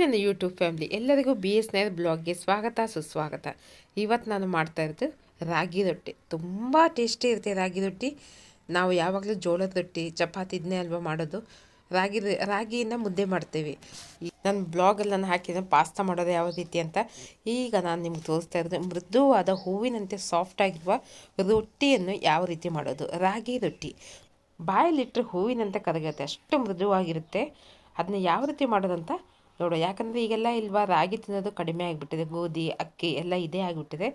ನನ್ನ YouTube family ಎಲ್ಲರಿಗೂ B S Nair ಬ್ಲಾಗ್ಗೆ ಸ್ವಾಗತ ಸುಸ್ವಾಗತ ಇವತ್ತು ನಾನು ಮಾಡ್ತಾ ಇರೋದು ರಾಗಿ ರೊಟ್ಟಿ ತುಂಬ ಟೇಸ್ಟಿ ಇರುತ್ತೆ ರಾಗಿ ರೊಟ್ಟಿ ನಾವು ಯಾವಾಗಲೂ ಜೋಳದ ರೊಟ್ಟಿ ಚಪಾತಿ ಇದನ್ನೇ ಅಲ್ವಾ ಮಾಡೋದು ರಾಗಿ ರಾಗಿಯಿಂದ ಮುದ್ದೆ ಮಾಡ್ತೀವಿ ನನ್ನ ಬ್ಲಾಗಲ್ಲಿ ನಾನು ಹಾಕಿದ ಪಾಸ್ತಾ ಮಾಡೋದು ಯಾವ ರೀತಿ ಅಂತ ಈಗ ನಾನು ನಿಮ್ಗೆ ತೋರಿಸ್ತಾ ಇರೋದು ಮೃದುವಾದ ಹೂವಿನಂತೆ ಸಾಫ್ಟಾಗಿರುವ ರೊಟ್ಟಿಯನ್ನು ಯಾವ ರೀತಿ ಮಾಡೋದು ರಾಗಿ ರೊಟ್ಟಿ ಬಾಯಲ್ಲಿಟ್ಟರೆ ಹೂವಿನಂತೆ ಕರಗುತ್ತೆ ಅಷ್ಟು ಮೃದುವಾಗಿರುತ್ತೆ ಅದನ್ನ ಯಾವ ರೀತಿ ಮಾಡೋದಂತ ನೋಡುವ ಯಾಕಂದರೆ ಈಗೆಲ್ಲ ಇಲ್ವಾ ರಾಗಿ ತಿನ್ನೋದು ಕಡಿಮೆ ಆಗಿಬಿಟ್ಟಿದೆ ಗೋಧಿ ಅಕ್ಕಿ ಎಲ್ಲ ಇದೇ ಆಗಿಬಿಟ್ಟಿದೆ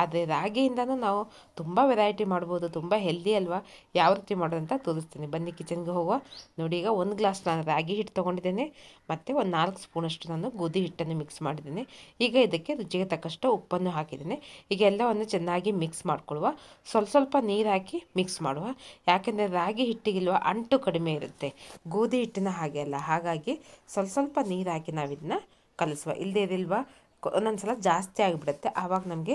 ಆದರೆ ರಾಗಿಯಿಂದನೂ ನಾವು ತುಂಬ ವೆರೈಟಿ ಮಾಡ್ಬೋದು ತುಂಬ ಹೆಲ್ದಿ ಅಲ್ವಾ ಯಾವ ರೀತಿ ಮಾಡೋದು ಅಂತ ತೋರಿಸ್ತೀನಿ ಬನ್ನಿ ಕಿಚನ್ಗೆ ಹೋಗುವ ನೋಡಿ ಈಗ ಒಂದು ಗ್ಲಾಸ್ ನಾನು ರಾಗಿ ಹಿಟ್ಟು ತೊಗೊಂಡಿದ್ದೇನೆ ಮತ್ತು ಒಂದು ನಾಲ್ಕು ಸ್ಪೂನಷ್ಟು ನಾನು ಗೋಧಿ ಹಿಟ್ಟನ್ನು ಮಿಕ್ಸ್ ಮಾಡಿದ್ದೇನೆ ಈಗ ಇದಕ್ಕೆ ರುಚಿಗೆ ತಕ್ಕಷ್ಟು ಉಪ್ಪನ್ನು ಹಾಕಿದ್ದೇನೆ ಈಗ ಎಲ್ಲವನ್ನು ಚೆನ್ನಾಗಿ ಮಿಕ್ಸ್ ಮಾಡ್ಕೊಳ್ಳುವ ಸ್ವಲ್ಪ ಸ್ವಲ್ಪ ನೀರು ಹಾಕಿ ಮಿಕ್ಸ್ ಮಾಡುವ ಯಾಕೆಂದರೆ ರಾಗಿ ಹಿಟ್ಟಿಗಿಲ್ವ ಅಂಟು ಕಡಿಮೆ ಇರುತ್ತೆ ಗೋಧಿ ಹಿಟ್ಟಿನ ಹಾಗೆ ಅಲ್ಲ ಹಾಗಾಗಿ ಸ್ವಲ್ಪ ಸ್ವಲ್ಪ ನೀರು ಹಾಕಿ ಹಾಕಿ ನಾವು ಇದನ್ನ ಕಲಿಸುವ ಇಲ್ಲದೆ ಇದಿಲ್ವ ಒಂದೊಂದು ಸಲ ಜಾಸ್ತಿ ಆಗಿಬಿಡುತ್ತೆ ಆವಾಗ ನಮಗೆ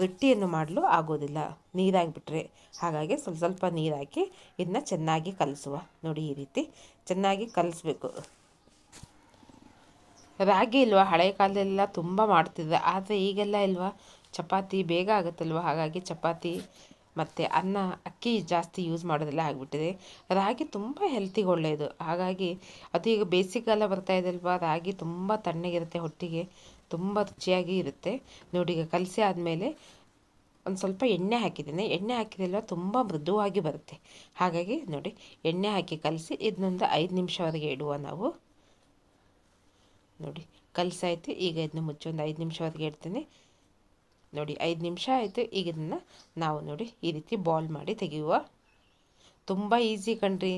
ರೊಟ್ಟಿಯನ್ನು ಮಾಡಲು ಆಗೋದಿಲ್ಲ ನೀರಾಗಿಬಿಟ್ರೆ ಹಾಗಾಗಿ ಸ್ವಲ್ಪ ಸ್ವಲ್ಪ ನೀರಾಕಿ ಇದನ್ನ ಚೆನ್ನಾಗಿ ಕಲಿಸುವ ನೋಡಿ ಈ ರೀತಿ ಚೆನ್ನಾಗಿ ಕಲಿಸ್ಬೇಕು ರಾಗಿ ಇಲ್ವಾ ಹಳೆ ಕಾಲದಲ್ಲೆಲ್ಲ ತುಂಬ ಮಾಡ್ತಿದ್ದೆ ಆದರೆ ಈಗೆಲ್ಲ ಇಲ್ವಾ ಚಪಾತಿ ಬೇಗ ಆಗುತ್ತಲ್ವ ಹಾಗಾಗಿ ಚಪಾತಿ ಮತ್ತು ಅನ್ನ ಅಕ್ಕಿ ಜಾಸ್ತಿ ಯೂಸ್ ಮಾಡೋದೆಲ್ಲ ಆಗಿಬಿಟ್ಟಿದೆ ರಾಗಿ ತುಂಬ ಹೆಲ್ತಿಗೆ ಒಳ್ಳೆಯದು ಹಾಗಾಗಿ ಅದು ಈಗ ಬೇಸಿಗೆಗಾಲ ಬರ್ತಾ ಇದೆಯಲ್ವಾ ರಾಗಿ ತುಂಬ ತಣ್ಣಗಿರುತ್ತೆ ಹೊಟ್ಟಿಗೆ ತುಂಬ ರುಚಿಯಾಗಿ ಇರುತ್ತೆ ನೋಡಿ ಈಗ ಕಲಸಿ ಆದಮೇಲೆ ಒಂದು ಸ್ವಲ್ಪ ಎಣ್ಣೆ ಹಾಕಿದ್ದೀನಿ ಎಣ್ಣೆ ಹಾಕಿದೆಲ್ಲ ತುಂಬ ಮೃದುವಾಗಿ ಬರುತ್ತೆ ಹಾಗಾಗಿ ನೋಡಿ ಎಣ್ಣೆ ಹಾಕಿ ಕಲಸಿ ಇದನ್ನೊಂದು ಐದು ನಿಮಿಷವರೆಗೆ ಇಡುವ ನಾವು ನೋಡಿ ಕಲಸಾಯ್ತು ಈಗ ಇದನ್ನ ಮುಚ್ಚಿ ಒಂದು ಐದು ನಿಮಿಷವರೆಗೆ ಇಡ್ತೀನಿ ನೋಡಿ ಐದು ನಿಮಿಷ ಆಯಿತು ಈಗ ಇದನ್ನು ನಾವು ನೋಡಿ ಈ ರೀತಿ ಬಾಲ್ ಮಾಡಿ ತೆಗೆಯುವ ತುಂಬ ಈಸಿ ಕಣ್ರಿ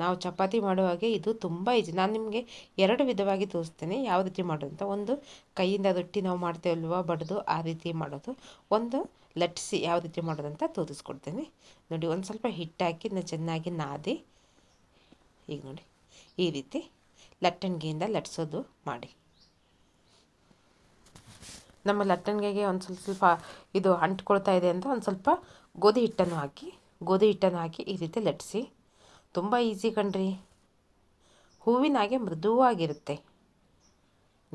ನಾವು ಚಪಾತಿ ಮಾಡುವಾಗೆ ಇದು ತುಂಬ ಈಜಿ ನಾನು ನಿಮಗೆ ಎರಡು ವಿಧವಾಗಿ ತೋರಿಸ್ತೇನೆ ಯಾವ ರೀತಿ ಮಾಡೋದಂತ ಒಂದು ಕೈಯಿಂದ ರೊಟ್ಟಿ ನಾವು ಮಾಡ್ತೇವಲ್ವ ಬಡಿದು ಆ ರೀತಿ ಮಾಡೋದು ಒಂದು ಲಟ್ಸಿ ಯಾವ ರೀತಿ ಮಾಡೋದಂತ ತೋರಿಸ್ಕೊಡ್ತೇನೆ ನೋಡಿ ಒಂದು ಸ್ವಲ್ಪ ಹಿಟ್ಟಾಕಿ ಹಾಕಿ ಚೆನ್ನಾಗಿ ನಾದಿ ಈಗ ನೋಡಿ ಈ ರೀತಿ ಲಟ್ಟಣಿಗೆಯಿಂದ ಲಟ್ಸೋದು ಮಾಡಿ ನಮ್ಮ ಲಟ್ಟಣಿಗೆಗೆ ಒಂದು ಸ್ವಲ್ಪ ಸ್ವಲ್ಪ ಇದು ಅಂಟ್ಕೊಳ್ತಾ ಇದೆ ಅಂತ ಒಂದು ಸ್ವಲ್ಪ ಗೋಧಿ ಹಿಟ್ಟನ್ನು ಹಾಕಿ ಗೋಧಿ ಹಿಟ್ಟನ್ನು ಹಾಕಿ ಈ ರೀತಿ ಲಟ್ಟಿಸಿ ತುಂಬ ಈಸಿ ಕಣ್ರಿ ಹೂವಿನ ಹಾಗೆ ಮೃದುವಾಗಿರುತ್ತೆ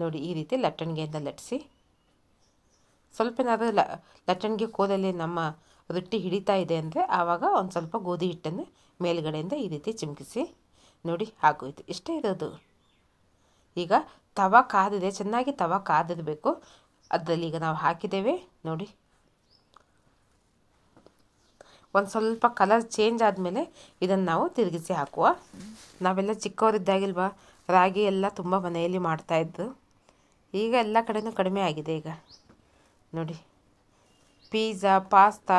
ನೋಡಿ ಈ ರೀತಿ ಲಟ್ಟಣಿಗೆಯಿಂದ ಲಟ್ಟಿಸಿ ಸ್ವಲ್ಪ ಏನಾದರೂ ಲ ಲಟ್ಟಣಿಗೆ ಕೋಲಲ್ಲಿ ನಮ್ಮ ರೊಟ್ಟಿ ಹಿಡಿತಾ ಇದೆ ಅಂದರೆ ಆವಾಗ ಒಂದು ಸ್ವಲ್ಪ ಗೋಧಿ ಹಿಟ್ಟನ್ನು ಮೇಲುಗಡೆಯಿಂದ ಈ ರೀತಿ ಚಿಮುಕಿಸಿ ನೋಡಿ ಹಾಕೋಯ್ತು ಇಷ್ಟೇ ಇರೋದು ಈಗ ತವ ಕಾದಿದೆ ಚೆನ್ನಾಗಿ ತವ ಕಾದಿರಬೇಕು ಅದರಲ್ಲಿ ಈಗ ನಾವು ಹಾಕಿದ್ದೇವೆ ನೋಡಿ ಒಂದು ಸ್ವಲ್ಪ ಕಲರ್ ಚೇಂಜ್ ಆದಮೇಲೆ ಇದನ್ನು ನಾವು ತಿರುಗಿಸಿ ಹಾಕುವ ನಾವೆಲ್ಲ ಚಿಕ್ಕವರಿದ್ದಾಗಿಲ್ವ ರಾಗಿ ಎಲ್ಲ ತುಂಬ ಮನೆಯಲ್ಲಿ ಮಾಡ್ತಾಯಿದ್ದು ಈಗ ಎಲ್ಲ ಕಡೆಯೂ ಕಡಿಮೆ ಆಗಿದೆ ಈಗ ನೋಡಿ ಪಿಜ್ಜಾ ಪಾಸ್ತಾ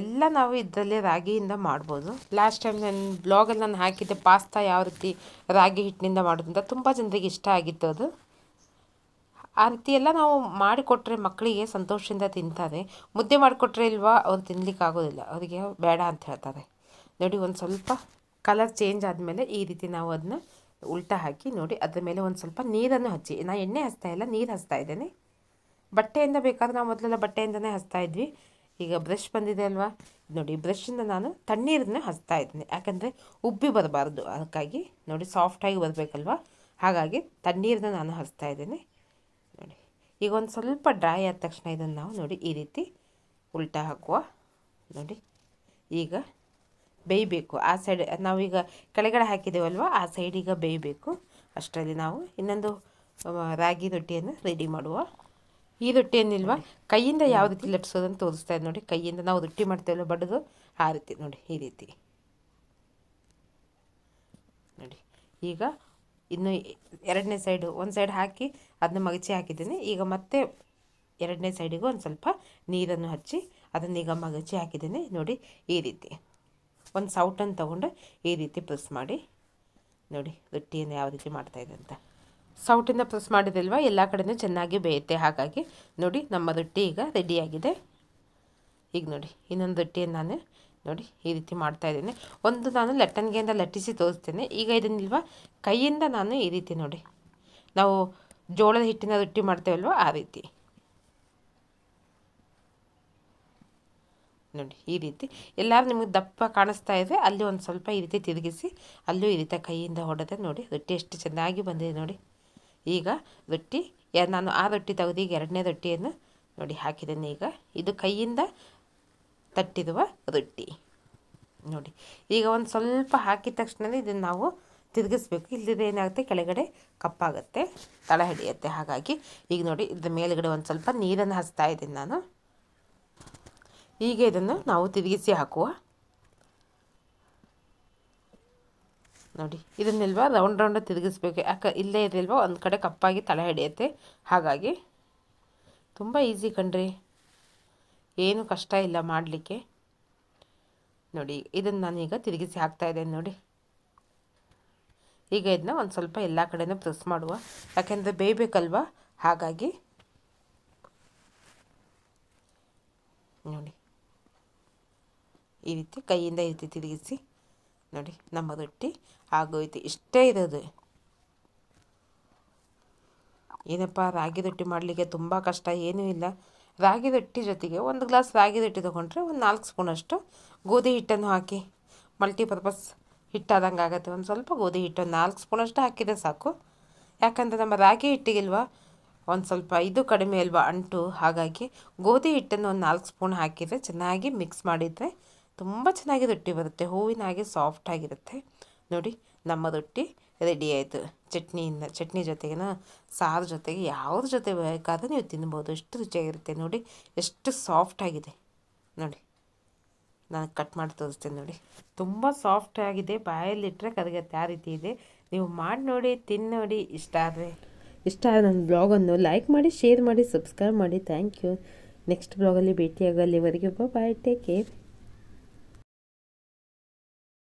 ಎಲ್ಲ ನಾವು ಇದರಲ್ಲಿ ರಾಗಿಯಿಂದ ಮಾಡ್ಬೋದು ಲಾಸ್ಟ್ ಟೈಮ್ ನಾನು ಬ್ಲಾಗಲ್ಲಿ ನಾನು ಹಾಕಿದ್ದೆ ಪಾಸ್ತಾ ಯಾವ ರೀತಿ ರಾಗಿ ಹಿಟ್ಟಿನಿಂದ ಮಾಡೋದ್ರಿಂದ ತುಂಬ ಜನರಿಗೆ ಇಷ್ಟ ಆಗಿತ್ತು ಅದು ಆ ರೀತಿಯೆಲ್ಲ ಎಲ್ಲ ನಾವು ಮಾಡಿಕೊಟ್ರೆ ಮಕ್ಕಳಿಗೆ ಸಂತೋಷದಿಂದ ತಿಂತಾರೆ ಮುದ್ದೆ ಮಾಡಿಕೊಟ್ರೆ ಇಲ್ವಾ ಅವ್ರು ತಿನ್ನಲಿಕ್ಕೆ ಆಗೋದಿಲ್ಲ ಅವರಿಗೆ ಬೇಡ ಅಂತ ಹೇಳ್ತಾರೆ ನೋಡಿ ಒಂದು ಸ್ವಲ್ಪ ಕಲರ್ ಚೇಂಜ್ ಆದಮೇಲೆ ಈ ರೀತಿ ನಾವು ಅದನ್ನ ಉಲ್ಟ ಹಾಕಿ ನೋಡಿ ಅದ್ರ ಮೇಲೆ ಒಂದು ಸ್ವಲ್ಪ ನೀರನ್ನು ಹಚ್ಚಿ ನಾನು ಎಣ್ಣೆ ಹಚ್ತಾ ಇಲ್ಲ ನೀರು ಹಚ್ತಾ ಇದ್ದೇನೆ ಬಟ್ಟೆಯಿಂದ ಬೇಕಾದ್ರೆ ನಾವು ಮೊದಲೆಲ್ಲ ಬಟ್ಟೆಯಿಂದನೇ ಹಚ್ತಾ ಇದ್ವಿ ಈಗ ಬ್ರಷ್ ಬಂದಿದೆ ಅಲ್ವಾ ನೋಡಿ ಬ್ರಷಿಂದ ನಾನು ತಣ್ಣೀರನ್ನ ಹಚ್ತಾ ಇದ್ದೀನಿ ಯಾಕಂದರೆ ಉಬ್ಬಿ ಬರಬಾರ್ದು ಅದಕ್ಕಾಗಿ ನೋಡಿ ಸಾಫ್ಟಾಗಿ ಬರಬೇಕಲ್ವ ಹಾಗಾಗಿ ತಣ್ಣೀರನ್ನ ನಾನು ಹಚ್ತಾ ಇದ್ದೀನಿ ಈಗ ಒಂದು ಸ್ವಲ್ಪ ಡ್ರೈ ಆದ ತಕ್ಷಣ ಇದನ್ನು ನಾವು ನೋಡಿ ಈ ರೀತಿ ಉಲ್ಟಾ ಹಾಕುವ ನೋಡಿ ಈಗ ಬೇಯಬೇಕು ಆ ಸೈಡ್ ನಾವೀಗ ಕೆಳಗಡೆ ಹಾಕಿದ್ದೇವಲ್ವ ಆ ಸೈಡ್ ಈಗ ಬೇಯಬೇಕು ಅಷ್ಟರಲ್ಲಿ ನಾವು ಇನ್ನೊಂದು ರಾಗಿ ರೊಟ್ಟಿಯನ್ನು ರೆಡಿ ಮಾಡುವ ಈ ರೊಟ್ಟಿಯನ್ನಿಲ್ವಾ ಕೈಯಿಂದ ಯಾವ ರೀತಿ ಲಟ್ಸೋದನ್ನು ತೋರಿಸ್ತಾ ಇದೆ ನೋಡಿ ಕೈಯಿಂದ ನಾವು ರೊಟ್ಟಿ ಮಾಡ್ತೇವಲ್ಲ ಬಡಿದು ಆ ರೀತಿ ನೋಡಿ ಈ ರೀತಿ ನೋಡಿ ಈಗ ಇನ್ನು ಎರಡನೇ ಸೈಡು ಒಂದು ಸೈಡ್ ಹಾಕಿ ಅದನ್ನ ಮಗಚಿ ಹಾಕಿದ್ದೀನಿ ಈಗ ಮತ್ತೆ ಎರಡನೇ ಸೈಡಿಗೂ ಒಂದು ಸ್ವಲ್ಪ ನೀರನ್ನು ಹಚ್ಚಿ ಅದನ್ನೀಗ ಮಗಚಿ ಹಾಕಿದ್ದೀನಿ ನೋಡಿ ಈ ರೀತಿ ಒಂದು ಸೌಟನ್ನು ತೊಗೊಂಡು ಈ ರೀತಿ ಪ್ರೆಸ್ ಮಾಡಿ ನೋಡಿ ರೊಟ್ಟಿಯನ್ನು ಯಾವ ರೀತಿ ಮಾಡ್ತಾಯಿದೆ ಅಂತ ಸೌಟಿಂದ ಪ್ರೆಸ್ ಮಾಡಿದಲ್ವ ಎಲ್ಲ ಕಡೆಯೂ ಚೆನ್ನಾಗಿ ಬೇಯುತ್ತೆ ಹಾಗಾಗಿ ನೋಡಿ ನಮ್ಮ ರೊಟ್ಟಿ ಈಗ ರೆಡಿಯಾಗಿದೆ ಈಗ ನೋಡಿ ಇನ್ನೊಂದು ರೊಟ್ಟಿಯನ್ನು ನಾನು ನೋಡಿ ಈ ರೀತಿ ಮಾಡ್ತಾ ಇದ್ದೀನಿ ಒಂದು ನಾನು ಲಟ್ಟನ್ಗೆಯಿಂದ ಲಟ್ಟಿಸಿ ತೋರಿಸ್ತೇನೆ ಈಗ ಇದನ್ನಿಲ್ವ ಕೈಯಿಂದ ನಾನು ಈ ರೀತಿ ನೋಡಿ ನಾವು ಜೋಳದ ಹಿಟ್ಟಿನ ರೊಟ್ಟಿ ಮಾಡ್ತೇವಲ್ವ ಆ ರೀತಿ ನೋಡಿ ಈ ರೀತಿ ಎಲ್ಲರೂ ನಿಮಗೆ ದಪ್ಪ ಕಾಣಿಸ್ತಾ ಇದೆ ಅಲ್ಲಿ ಒಂದು ಸ್ವಲ್ಪ ಈ ರೀತಿ ತಿರುಗಿಸಿ ಅಲ್ಲೂ ಈ ರೀತಿ ಕೈಯಿಂದ ಹೊಡೆದೆ ನೋಡಿ ರೊಟ್ಟಿ ಎಷ್ಟು ಚೆನ್ನಾಗಿ ಬಂದಿದೆ ನೋಡಿ ಈಗ ರೊಟ್ಟಿ ನಾನು ಆ ರೊಟ್ಟಿ ತೆಗೆದು ಈಗ ಎರಡನೇ ರೊಟ್ಟಿಯನ್ನು ನೋಡಿ ಹಾಕಿದ್ದೇನೆ ಈಗ ಇದು ಕೈಯಿಂದ ತಟ್ಟಿರುವ ರೊಟ್ಟಿ ನೋಡಿ ಈಗ ಒಂದು ಸ್ವಲ್ಪ ಹಾಕಿದ ತಕ್ಷಣ ಇದನ್ನು ನಾವು ತಿರುಗಿಸ್ಬೇಕು ಇಲ್ಲದಿದ್ರೆ ಏನಾಗುತ್ತೆ ಕೆಳಗಡೆ ಕಪ್ಪಾಗುತ್ತೆ ತಳ ಹಿಡಿಯುತ್ತೆ ಹಾಗಾಗಿ ಈಗ ನೋಡಿ ಇದ್ರ ಮೇಲುಗಡೆ ಒಂದು ಸ್ವಲ್ಪ ನೀರನ್ನು ಹಚ್ತಾ ಇದ್ದೀನಿ ನಾನು ಈಗ ಇದನ್ನು ನಾವು ತಿರುಗಿಸಿ ಹಾಕುವ ನೋಡಿ ಇದನ್ನೆಲ್ವಾ ರೌಂಡ್ ರೌಂಡ್ ತಿರುಗಿಸ್ಬೇಕು ಯಾಕೆ ಇಲ್ಲೇ ಇದೆಲ್ವ ಒಂದು ಕಡೆ ಕಪ್ಪಾಗಿ ತಳ ಹಿಡಿಯುತ್ತೆ ಹಾಗಾಗಿ ತುಂಬ ಈಸಿ ಕಣ್ರಿ ಏನು ಕಷ್ಟ ಇಲ್ಲ ಮಾಡಲಿಕ್ಕೆ ನೋಡಿ ಇದನ್ನು ನಾನೀಗ ತಿರುಗಿಸಿ ಹಾಕ್ತಾ ಇದ್ದೇನೆ ನೋಡಿ ಈಗ ಇದನ್ನ ಒಂದು ಸ್ವಲ್ಪ ಎಲ್ಲ ಕಡೆಯೂ ಪ್ರೆಸ್ ಮಾಡುವ ಯಾಕೆಂದರೆ ಬೇಯಬೇಕಲ್ವ ಹಾಗಾಗಿ ನೋಡಿ ಈ ರೀತಿ ಕೈಯಿಂದ ಈ ರೀತಿ ತಿರುಗಿಸಿ ನೋಡಿ ನಮ್ಮ ರೊಟ್ಟಿ ಆಗೋಯ್ತು ಇಷ್ಟೇ ಇರೋದು ಏನಪ್ಪ ರಾಗಿ ರೊಟ್ಟಿ ಮಾಡಲಿಕ್ಕೆ ತುಂಬ ಕಷ್ಟ ಏನೂ ಇಲ್ಲ ರಾಗಿ ರೊಟ್ಟಿ ಜೊತೆಗೆ ಒಂದು ಗ್ಲಾಸ್ ರಾಗಿ ರೊಟ್ಟಿ ತೊಗೊಂಡ್ರೆ ಒಂದು ನಾಲ್ಕು ಸ್ಪೂನಷ್ಟು ಗೋಧಿ ಹಿಟ್ಟನ್ನು ಹಾಕಿ ಮಲ್ಟಿಪರ್ಪಸ್ ಹಿಟ್ಟಾದಂಗೆ ಆಗುತ್ತೆ ಒಂದು ಸ್ವಲ್ಪ ಗೋಧಿ ಹಿಟ್ಟು ಒಂದು ನಾಲ್ಕು ಸ್ಪೂನಷ್ಟು ಹಾಕಿದರೆ ಸಾಕು ಯಾಕಂದರೆ ನಮ್ಮ ರಾಗಿ ಹಿಟ್ಟಿಗಿಲ್ವ ಒಂದು ಸ್ವಲ್ಪ ಇದು ಕಡಿಮೆ ಅಲ್ವಾ ಅಂಟು ಹಾಗಾಗಿ ಗೋಧಿ ಹಿಟ್ಟನ್ನು ಒಂದು ನಾಲ್ಕು ಸ್ಪೂನ್ ಹಾಕಿದರೆ ಚೆನ್ನಾಗಿ ಮಿಕ್ಸ್ ಮಾಡಿದರೆ ತುಂಬ ಚೆನ್ನಾಗಿ ರೊಟ್ಟಿ ಬರುತ್ತೆ ಹೂವಿನ ಹಾಗೆ ಸಾಫ್ಟ್ ಆಗಿರುತ್ತೆ ನೋಡಿ ನಮ್ಮ ರೊಟ್ಟಿ ರೆಡಿ ಆಯಿತು ಚಟ್ನಿಯಿಂದ ಚಟ್ನಿ ಜೊತೆಗಿನ ಸಾರು ಜೊತೆಗೆ ಯಾವ್ದ್ರ ಜೊತೆ ಬೇಕಾದರೂ ನೀವು ತಿನ್ಬೋದು ಎಷ್ಟು ರುಚಿಯಾಗಿರುತ್ತೆ ನೋಡಿ ಎಷ್ಟು ಸಾಫ್ಟಾಗಿದೆ ನೋಡಿ ನಾನು ಕಟ್ ಮಾಡಿ ತೋರಿಸ್ತೀನಿ ನೋಡಿ ತುಂಬ ಸಾಫ್ಟಾಗಿದೆ ಬಾಯಲ್ಲಿಟ್ಟರೆ ಕರಗತ್ತೆ ಆ ರೀತಿ ಇದೆ ನೀವು ಮಾಡಿ ನೋಡಿ ತಿನ್ನೋಡಿ ನೋಡಿ ಇಷ್ಟ ಆದರೆ ಇಷ್ಟ ಆದರೆ ನನ್ನ ಬ್ಲಾಗನ್ನು ಲೈಕ್ ಮಾಡಿ ಶೇರ್ ಮಾಡಿ ಸಬ್ಸ್ಕ್ರೈಬ್ ಮಾಡಿ ಥ್ಯಾಂಕ್ ಯು ನೆಕ್ಸ್ಟ್ ಬ್ಲಾಗಲ್ಲಿ ಭೇಟಿಯಾಗೋ ಅಲ್ಲಿವರೆಗೆ ಬಾಯ್ ಟೇಕ್ ಕೇರ್